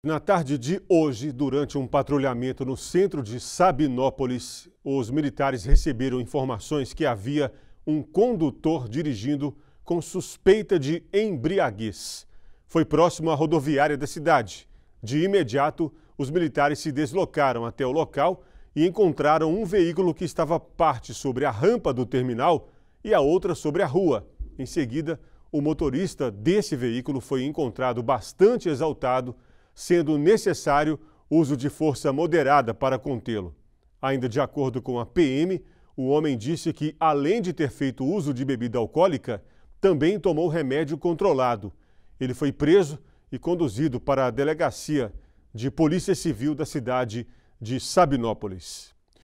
Na tarde de hoje, durante um patrulhamento no centro de Sabinópolis, os militares receberam informações que havia um condutor dirigindo com suspeita de embriaguez. Foi próximo à rodoviária da cidade. De imediato, os militares se deslocaram até o local e encontraram um veículo que estava parte sobre a rampa do terminal e a outra sobre a rua. Em seguida, o motorista desse veículo foi encontrado bastante exaltado sendo necessário uso de força moderada para contê-lo. Ainda de acordo com a PM, o homem disse que, além de ter feito uso de bebida alcoólica, também tomou remédio controlado. Ele foi preso e conduzido para a delegacia de Polícia Civil da cidade de Sabinópolis.